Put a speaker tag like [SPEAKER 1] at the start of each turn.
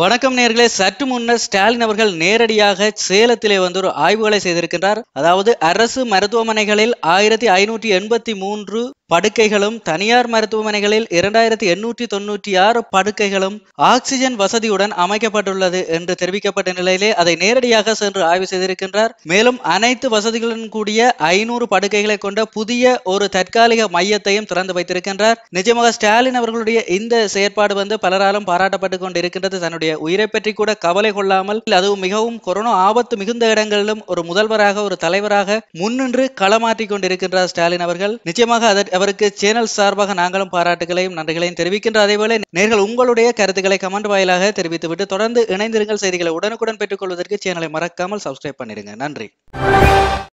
[SPEAKER 1] வணக்கம் நேர்களே சற்று முன்னர் ஸ்டாலின் அவர்கள் நேரடியாக சேலத்திலே வந்து ஒரு ஆய்வுகளை செய்திருக்கின்றார் அதாவது அரசு மருத்துவமனைகளில் ஆயிரத்தி ஐநூற்றி எண்பத்தி மூன்று படுக்கைகளும் தனியார் மருத்துவமனைகளில் இரண்டாயிரத்தி எண்ணூற்றி தொன்னூற்றி ஆறு படுக்கைகளும் ஆக்சிஜன் வசதியுடன் அமைக்கப்பட்டுள்ளது என்று தெரிவிக்கப்பட்ட நிலையிலே அதை நேரடியாக சென்று ஆய்வு செய்திருக்கின்றார் மேலும் அனைத்து வசதிகளுடன் கூடிய ஐநூறு படுக்கைகளை கொண்ட புதிய ஒரு தற்காலிக மையத்தையும் திறந்து வைத்திருக்கின்றார் நிஜமாக ஸ்டாலின் அவர்களுடைய இந்த செயற்பாடு வந்து பலராலும் பாராட்டப்பட்டு கொண்டிருக்கின்றது தன்னுடைய தன்னுடைய உயிரை பற்றி கூட கவலை கொள்ளாமல் அதுவும் மிகவும் கொரோனா ஆபத்து மிகுந்த இடங்களிலும் ஒரு முதல்வராக ஒரு தலைவராக முன்னின்று களமாற்றிக் கொண்டிருக்கின்றார் ஸ்டாலின் அவர்கள் நிச்சயமாக அவருக்கு சேனல் சார்பாக நாங்களும் பாராட்டுகளையும் நன்றிகளையும் தெரிவிக்கின்ற அதேபோல நேர்கள் உங்களுடைய கருத்துக்களை கமெண்ட் வாயிலாக தெரிவித்துவிட்டு தொடர்ந்து இணைந்திருங்கள் செய்திகளை உடனுக்குடன் பெற்றுக்கொள்வதற்கு சேனலை மறக்காமல் சப்ஸ்கிரைப் பண்ணிடுங்க நன்றி